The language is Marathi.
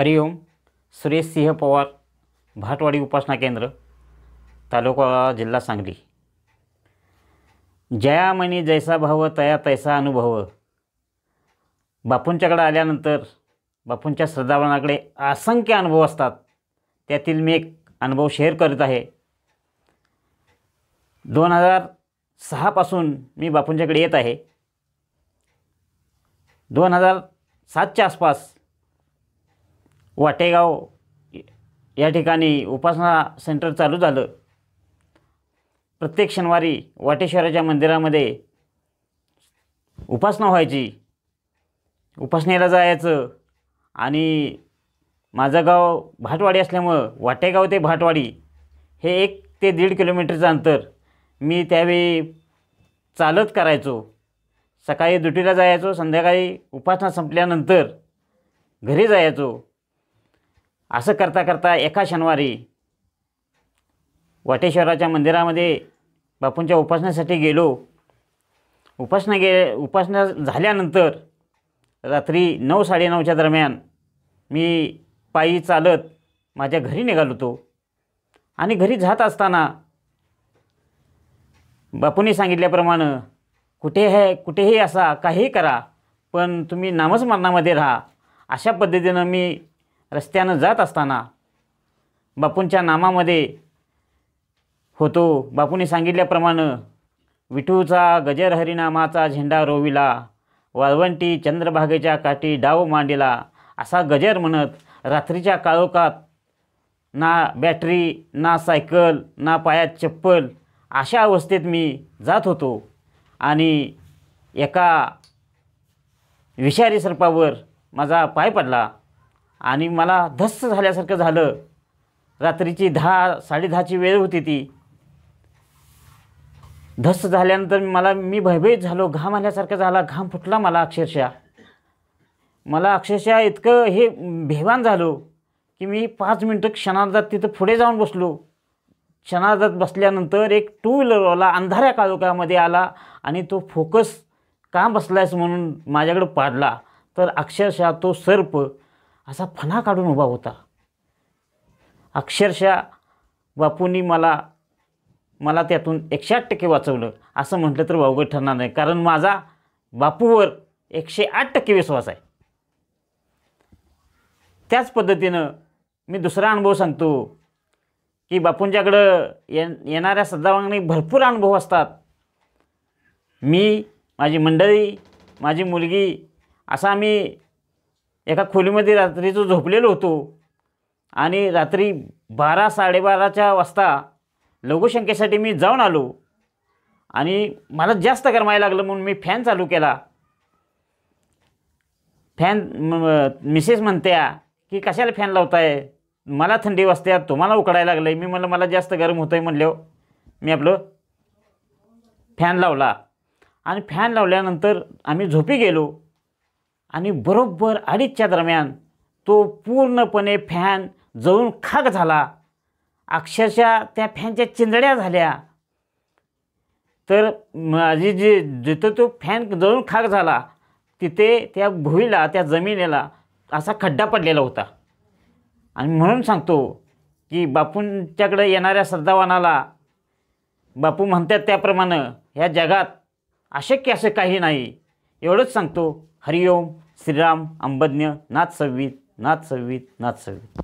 ओम सुरेश सिंह पवार भाटवाडी उपासना केंद्र तालुका जिल्हा सांगली जया मनी जैसा भाव तया तैसा अनुभव बापूंच्याकडे आल्यानंतर बापूंच्या श्रद्धावनाकडे असंख्य अनुभव असतात त्यातील मी एक अनुभव शेअर करत आहे दोन हजार सहापासून मी बापूंच्याकडे येत आहे दोन हजार सातच्या आसपास वाटेगाव या ठिकाणी उपासना सेंटर चालू झालं प्रत्येक शनिवारी वाटेश्वराच्या मंदिरामध्ये उपासना व्हायची उपासनेला जायचं आणि माझं गाव भाटवाडी असल्यामुळं वाटेगाव ते भाटवाडी हे एक ते दीड किलोमीटरचं अंतर मी त्यावेळी चालत करायचो सकाळी दुटीला जायचो संध्याकाळी उपासना संपल्यानंतर घरी जायचो असं करता करता एका शनिवारी वटेश्वराच्या मंदिरामध्ये बापूंच्या उपासनेसाठी गेलो उपासना गे उपासना झाल्यानंतर रात्री नऊ साडेनऊच्या दरम्यान मी पायी चालत माझ्या घरी निघालो होतो आणि घरी जात असताना बापूंनी सांगितल्याप्रमाणे कुठे हे कुठेही असा काहीही करा पण तुम्ही नामस्मरणामध्ये राहा अशा पद्धतीनं मी रस्त्यानं जात असताना बापूंच्या नामामध्ये होतो बापूने सांगितल्याप्रमाणे विठूचा गजर हरिनामाचा झेंडा रोविला वाळवंटी चंद्रभागेच्या काठी डाव मांडिला असा गजर म्हणत रात्रीच्या काळोखात ना बॅटरी ना सायकल ना पायात चप्पल अशा अवस्थेत मी जात होतो आणि एका विषारी सर्पावर माझा पाय पडला आणि मला धस्स झाल्यासारखं झालं रात्रीची दहा साडेदहाची वेळ होती ती धस्त झाल्यानंतर मला मी भयभीत झालो घाम आल्यासारखा झाला घाम फुटला मला अक्षरशः मला अक्षरशः इतकं हे भेवान झालो की मी पाच मिनटं क्षणार्धात तिथं पुढे जाऊन बसलो क्षणार्धात बसल्यानंतर एक टू व्हीलरवाला अंधाऱ्या काळोखामध्ये आला आणि तो फोकस का बसलायस म्हणून माझ्याकडं पाडला तर अक्षरशः तो सर्प असा फणा काढून उभा होता अक्षरशः बापूंनी मला मला त्यातून एकशे आठ टक्के वाचवलं असं म्हटलं तर वावगं ठरणार नाही कारण माझा बापूवर एकशे आठ टक्के विश्वास आहे त्याच पद्धतीनं मी दुसरा अनुभव सांगतो की बापूंच्याकडं ये येणाऱ्या सद्दावांनी भरपूर अनुभव असतात मी माझी मंडळी माझी मुलगी असा आम्ही एका खोलीमध्ये रात्रीचं झोपलेलो होतो आणि रात्री बारा साडेबाराच्या वाजता लघुशंकेसाठी मी जाऊन आलो आणि मला जास्त गरमायला लागलं म्हणून मी फॅन चालू केला फॅन मिसेस म्हणत्या की कशाला फॅन लावताय मला थंडी वाजते तुम्हाला उकडायला लागलं आहे मी म्हटलं मला जास्त गरम होतं आहे म्हणलं मी आपलं फॅन लावला आणि फॅन लावल्यानंतर आम्ही झोपी गेलो आणि बरोबर अडीचच्या दरम्यान तो पूर्णपणे फॅन जळून खाक झाला अक्षरशः त्या फॅनच्या चिंदड्या झाल्या तर माझी जे जिथं तो फॅन जळून खाक झाला तिथे त्या भुईला त्या जमिनीला असा खड्डा पडलेला होता आणि म्हणून सांगतो की बापूंच्याकडे येणाऱ्या श्रद्धावानाला बापू म्हणतात त्याप्रमाणे ह्या जगात अशक्य असं काही नाही एवढंच सांगतो हरिओम श्रीराम अंबज्ञ नाथ सव्वीत नाथ सव्वीत नाथ सव्वीत